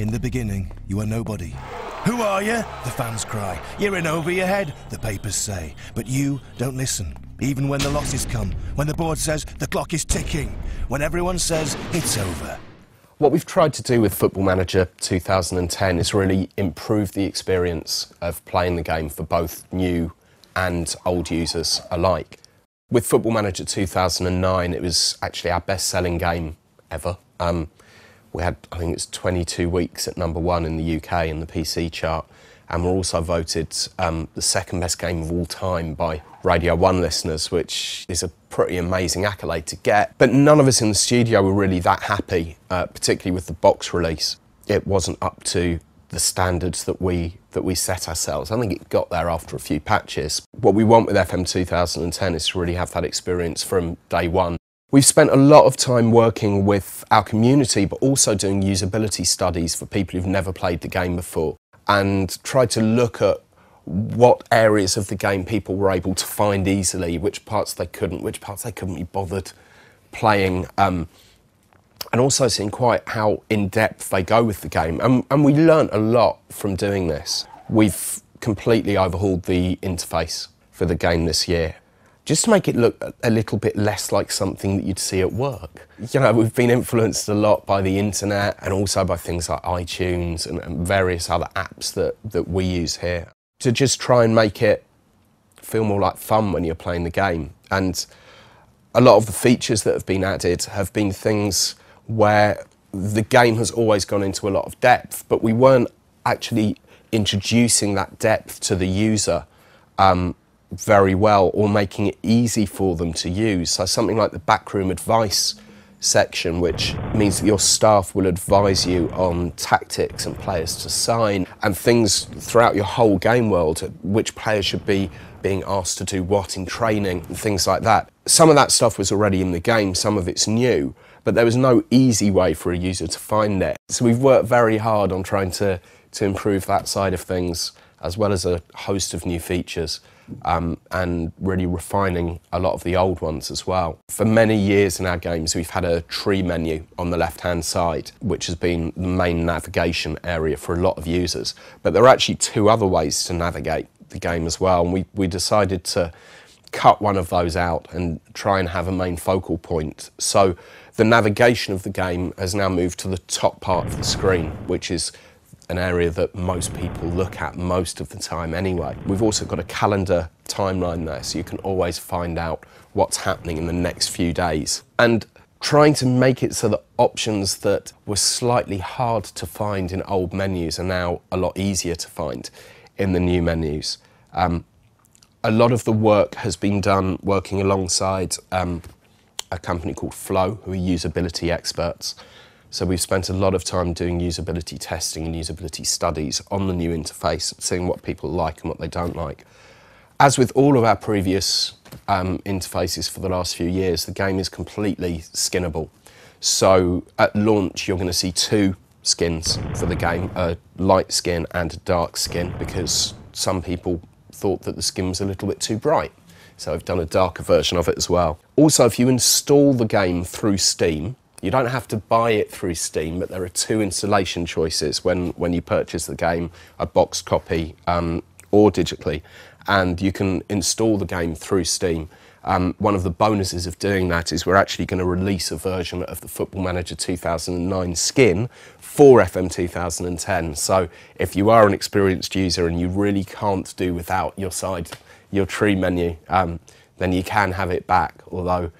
In the beginning, you were nobody. Who are you? The fans cry. You're in over your head, the papers say. But you don't listen. Even when the losses come, when the board says the clock is ticking, when everyone says it's over. What we've tried to do with Football Manager 2010 is really improve the experience of playing the game for both new and old users alike. With Football Manager 2009, it was actually our best selling game ever. Um, we had, I think it's 22 weeks at number one in the UK in the PC chart, and we're also voted um, the second best game of all time by Radio 1 listeners, which is a pretty amazing accolade to get. But none of us in the studio were really that happy, uh, particularly with the box release. It wasn't up to the standards that we that we set ourselves. I think it got there after a few patches. What we want with FM 2010 is to really have that experience from day one. We've spent a lot of time working with our community, but also doing usability studies for people who've never played the game before and tried to look at what areas of the game people were able to find easily, which parts they couldn't, which parts they couldn't be bothered playing, um, and also seeing quite how in depth they go with the game. And, and we learnt a lot from doing this. We've completely overhauled the interface for the game this year just to make it look a little bit less like something that you'd see at work. You know, we've been influenced a lot by the internet and also by things like iTunes and, and various other apps that, that we use here to just try and make it feel more like fun when you're playing the game. And a lot of the features that have been added have been things where the game has always gone into a lot of depth, but we weren't actually introducing that depth to the user um, very well or making it easy for them to use. So something like the backroom advice section, which means that your staff will advise you on tactics and players to sign and things throughout your whole game world, which players should be being asked to do what in training and things like that. Some of that stuff was already in the game, some of it's new, but there was no easy way for a user to find it. So we've worked very hard on trying to, to improve that side of things as well as a host of new features um, and really refining a lot of the old ones as well. For many years in our games, we've had a tree menu on the left hand side, which has been the main navigation area for a lot of users. But there are actually two other ways to navigate the game as well, and we, we decided to cut one of those out and try and have a main focal point. So the navigation of the game has now moved to the top part of the screen, which is an area that most people look at most of the time anyway. We've also got a calendar timeline there, so you can always find out what's happening in the next few days. And trying to make it so that options that were slightly hard to find in old menus are now a lot easier to find in the new menus. Um, a lot of the work has been done working alongside um, a company called Flow, who are usability experts. So we've spent a lot of time doing usability testing and usability studies on the new interface, seeing what people like and what they don't like. As with all of our previous um, interfaces for the last few years, the game is completely skinnable. So at launch, you're going to see two skins for the game, a light skin and a dark skin, because some people thought that the skin was a little bit too bright. So I've done a darker version of it as well. Also, if you install the game through Steam, you don't have to buy it through Steam, but there are two installation choices when, when you purchase the game, a box copy um, or digitally. And you can install the game through Steam. Um, one of the bonuses of doing that is we're actually going to release a version of the Football Manager 2009 skin for FM 2010. So if you are an experienced user and you really can't do without your side, your tree menu, um, then you can have it back. Although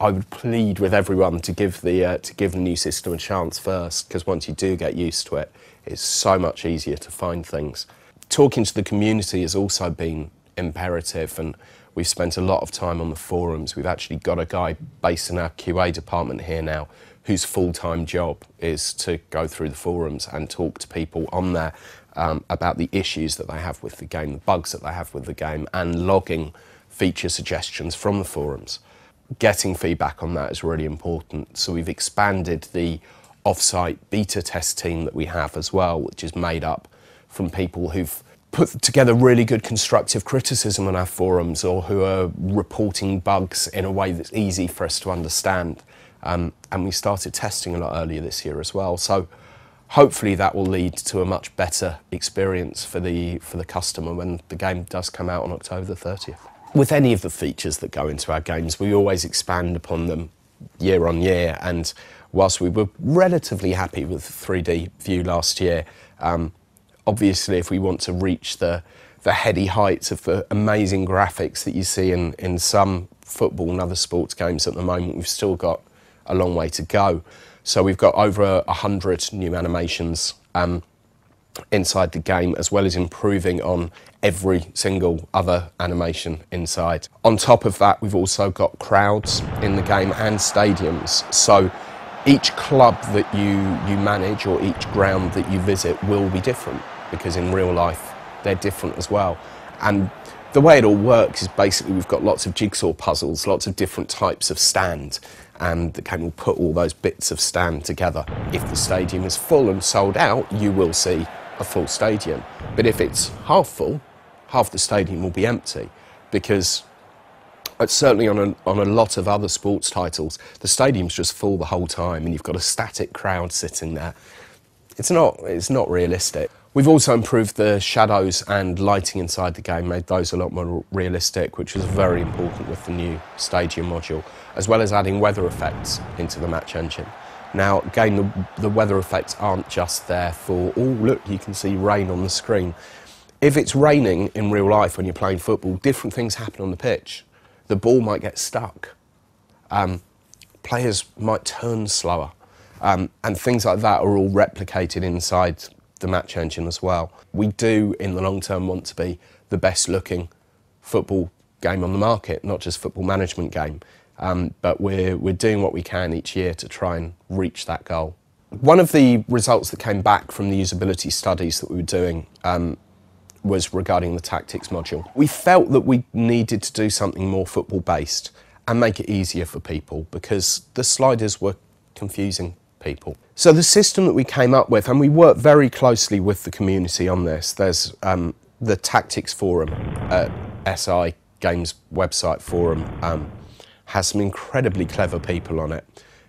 I would plead with everyone to give the uh, to give the new system a chance first, because once you do get used to it, it's so much easier to find things. Talking to the community has also been imperative, and we've spent a lot of time on the forums. We've actually got a guy based in our QA department here now, whose full-time job is to go through the forums and talk to people on there um, about the issues that they have with the game, the bugs that they have with the game, and logging feature suggestions from the forums getting feedback on that is really important. So we've expanded the off-site beta test team that we have as well, which is made up from people who've put together really good constructive criticism on our forums or who are reporting bugs in a way that's easy for us to understand. Um, and we started testing a lot earlier this year as well. So hopefully that will lead to a much better experience for the, for the customer when the game does come out on October the 30th with any of the features that go into our games, we always expand upon them year on year. And whilst we were relatively happy with 3D view last year, um, obviously, if we want to reach the the heady heights of the amazing graphics that you see in, in some football and other sports games at the moment, we've still got a long way to go. So we've got over 100 new animations um, inside the game as well as improving on every single other animation inside. On top of that, we've also got crowds in the game and stadiums. So each club that you, you manage or each ground that you visit will be different because in real life they're different as well. And the way it all works is basically we've got lots of jigsaw puzzles, lots of different types of stand, and the game will put all those bits of stand together. If the stadium is full and sold out, you will see a full stadium. But if it's half full, half the stadium will be empty because uh, certainly on a, on a lot of other sports titles, the stadium's just full the whole time and you've got a static crowd sitting there. It's not, it's not realistic. We've also improved the shadows and lighting inside the game, made those a lot more realistic, which was very important with the new stadium module, as well as adding weather effects into the match engine. Now, again, the, the weather effects aren't just there for, oh, look, you can see rain on the screen. If it's raining in real life when you're playing football, different things happen on the pitch. The ball might get stuck. Um, players might turn slower. Um, and things like that are all replicated inside the match engine as well. We do, in the long term, want to be the best looking football game on the market, not just football management game. Um, but we're, we're doing what we can each year to try and reach that goal. One of the results that came back from the usability studies that we were doing um, was regarding the tactics module. We felt that we needed to do something more football based and make it easier for people because the sliders were confusing people. So the system that we came up with, and we worked very closely with the community on this, there's um, the tactics forum at uh, SI Games website forum. Um, has some incredibly clever people on it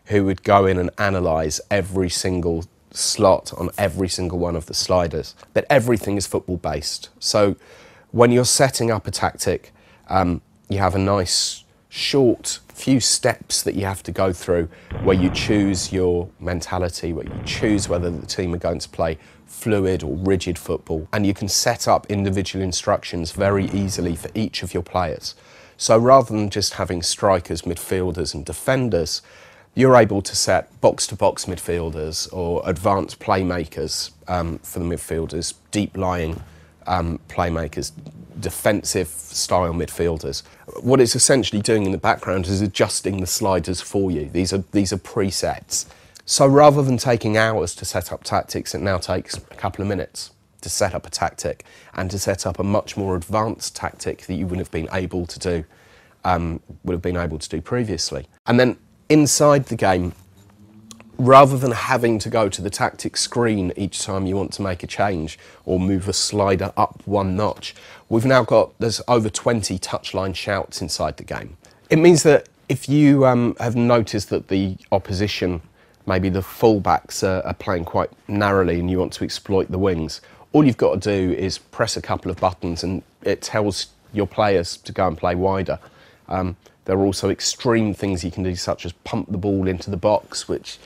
who would go in and analyse every single slot on every single one of the sliders. But everything is football based. So when you're setting up a tactic, um, you have a nice short few steps that you have to go through where you choose your mentality, where you choose whether the team are going to play fluid or rigid football. And you can set up individual instructions very easily for each of your players. So rather than just having strikers, midfielders, and defenders, you're able to set box to box midfielders or advanced playmakers um, for the midfielders, deep lying um, playmakers, defensive style midfielders. What it's essentially doing in the background is adjusting the sliders for you. These are, these are presets. So rather than taking hours to set up tactics, it now takes a couple of minutes to set up a tactic and to set up a much more advanced tactic that you wouldn't have been able to do, um, would have been able to do previously. And then inside the game, rather than having to go to the tactic screen each time you want to make a change or move a slider up one notch, we've now got there's over 20 touchline shouts inside the game. It means that if you um, have noticed that the opposition, maybe the fullbacks, are, are playing quite narrowly and you want to exploit the wings, all you've got to do is press a couple of buttons and it tells your players to go and play wider. Um, there are also extreme things you can do, such as pump the ball into the box, which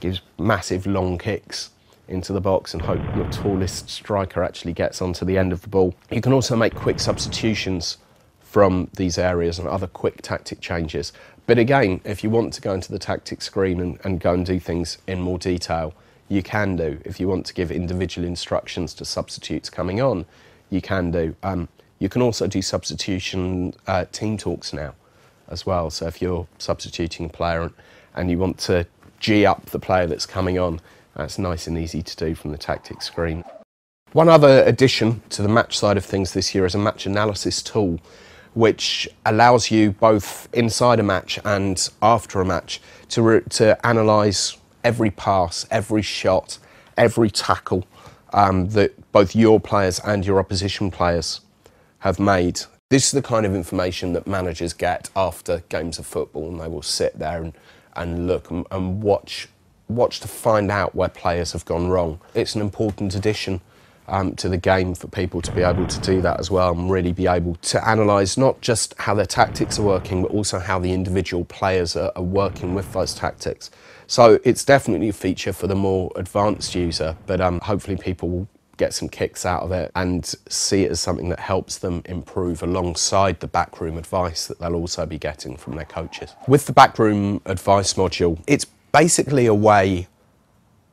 gives massive long kicks into the box and hope your tallest striker actually gets onto the end of the ball. You can also make quick substitutions from these areas and other quick tactic changes. But again, if you want to go into the tactic screen and, and go and do things in more detail, you can do. If you want to give individual instructions to substitutes coming on, you can do. Um, you can also do substitution uh, team talks now as well. So if you're substituting a player and you want to G up the player that's coming on, that's nice and easy to do from the tactics screen. One other addition to the match side of things this year is a match analysis tool which allows you both inside a match and after a match to, to analyse every pass, every shot, every tackle um, that both your players and your opposition players have made. This is the kind of information that managers get after games of football, and they will sit there and, and look and, and watch watch to find out where players have gone wrong. It's an important addition um, to the game for people to be able to do that as well and really be able to analyse not just how their tactics are working, but also how the individual players are, are working with those tactics. So it's definitely a feature for the more advanced user, but um, hopefully people will get some kicks out of it and see it as something that helps them improve alongside the backroom advice that they'll also be getting from their coaches. With the backroom advice module, it's basically a way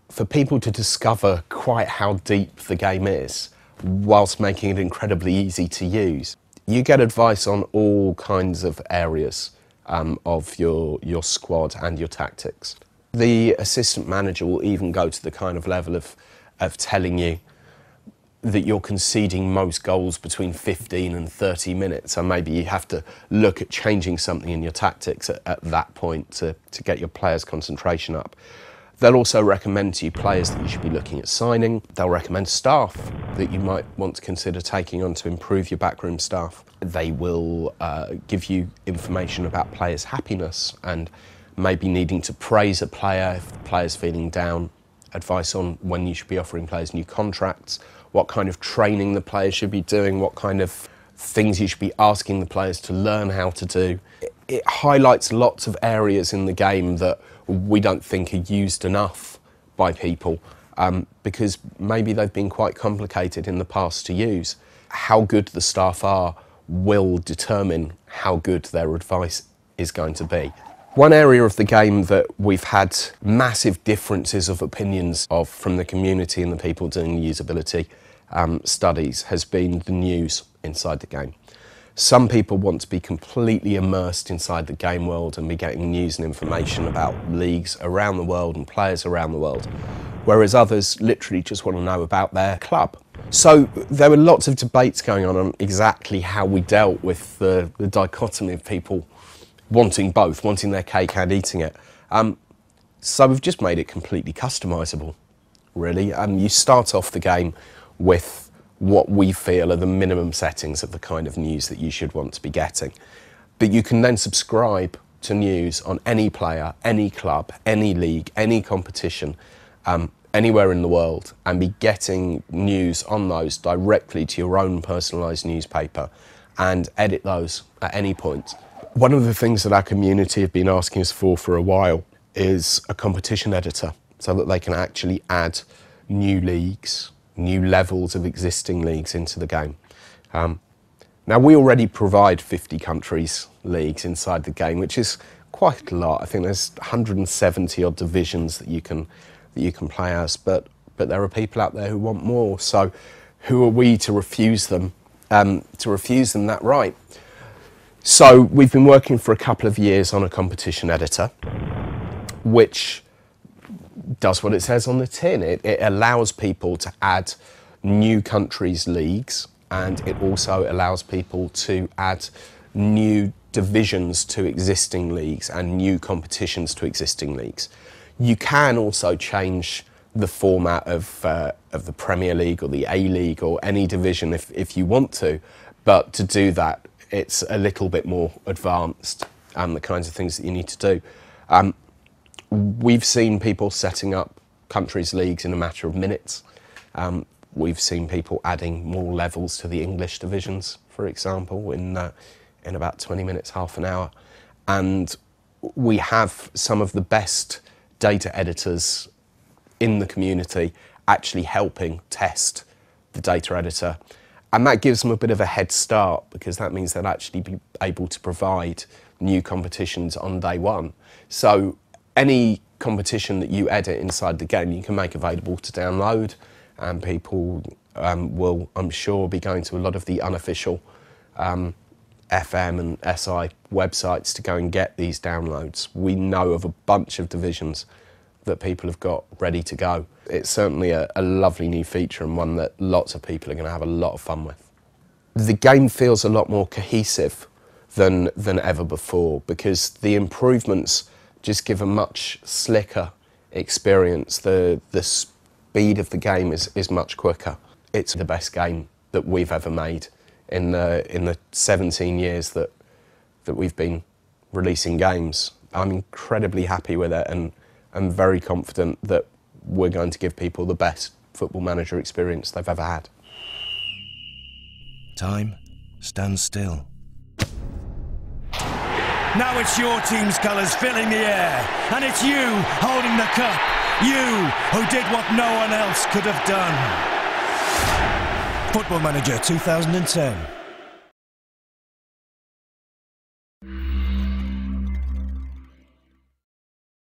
for people to discover quite how deep the game is whilst making it incredibly easy to use. You get advice on all kinds of areas um, of your, your squad and your tactics. The assistant manager will even go to the kind of level of, of telling you that you're conceding most goals between 15 and 30 minutes, and maybe you have to look at changing something in your tactics at, at that point to, to get your players' concentration up. They'll also recommend to you players that you should be looking at signing. They'll recommend staff that you might want to consider taking on to improve your backroom staff. They will uh, give you information about players' happiness and maybe needing to praise a player if the player's feeling down, advice on when you should be offering players new contracts, what kind of training the players should be doing, what kind of things you should be asking the players to learn how to do. It, it highlights lots of areas in the game that we don't think are used enough by people um, because maybe they've been quite complicated in the past to use. How good the staff are will determine how good their advice is going to be. One area of the game that we've had massive differences of opinions of from the community and the people doing usability um, studies has been the news inside the game. Some people want to be completely immersed inside the game world and be getting news and information about leagues around the world and players around the world, whereas others literally just want to know about their club. So there were lots of debates going on on exactly how we dealt with the, the dichotomy of people wanting both, wanting their cake and eating it. Um, so we've just made it completely customizable, really. Um, you start off the game with what we feel are the minimum settings of the kind of news that you should want to be getting. But you can then subscribe to news on any player, any club, any league, any competition, um, anywhere in the world, and be getting news on those directly to your own personalised newspaper and edit those at any point. One of the things that our community have been asking us for for a while is a competition editor so that they can actually add new leagues, new levels of existing leagues into the game. Um, now, we already provide 50 countries leagues inside the game, which is quite a lot. I think there's 170 odd divisions that you can that you can play as, but but there are people out there who want more. So, who are we to refuse them? Um, to refuse them that right? So, we've been working for a couple of years on a competition editor, which does what it says on the tin. It, it allows people to add new countries' leagues, and it also allows people to add new divisions to existing leagues and new competitions to existing leagues. You can also change the format of, uh, of the Premier League or the A League or any division if, if you want to, but to do that, it's a little bit more advanced and the kinds of things that you need to do. Um, we've seen people setting up countries' leagues in a matter of minutes. Um, we've seen people adding more levels to the English divisions, for example, in, uh, in about 20 minutes, half an hour. And we have some of the best data editors in the community actually helping test the data editor. And that gives them a bit of a head start because that means they'll actually be able to provide new competitions on day one. So any competition that you edit inside the game, you can make available to download, and people um, will, I'm sure, be going to a lot of the unofficial um, FM and SI websites to go and get these downloads. We know of a bunch of divisions that people have got ready to go. It's certainly a, a lovely new feature and one that lots of people are going to have a lot of fun with. The game feels a lot more cohesive than, than ever before because the improvements just give a much slicker experience. The, the speed of the game is, is much quicker. It's the best game that we've ever made in the, in the 17 years that, that we've been releasing games. I'm incredibly happy with it and I'm very confident that we're going to give people the best football manager experience they've ever had. Time stands still. Now it's your team's colours filling the air, and it's you holding the cup. You who did what no one else could have done. Football Manager 2010.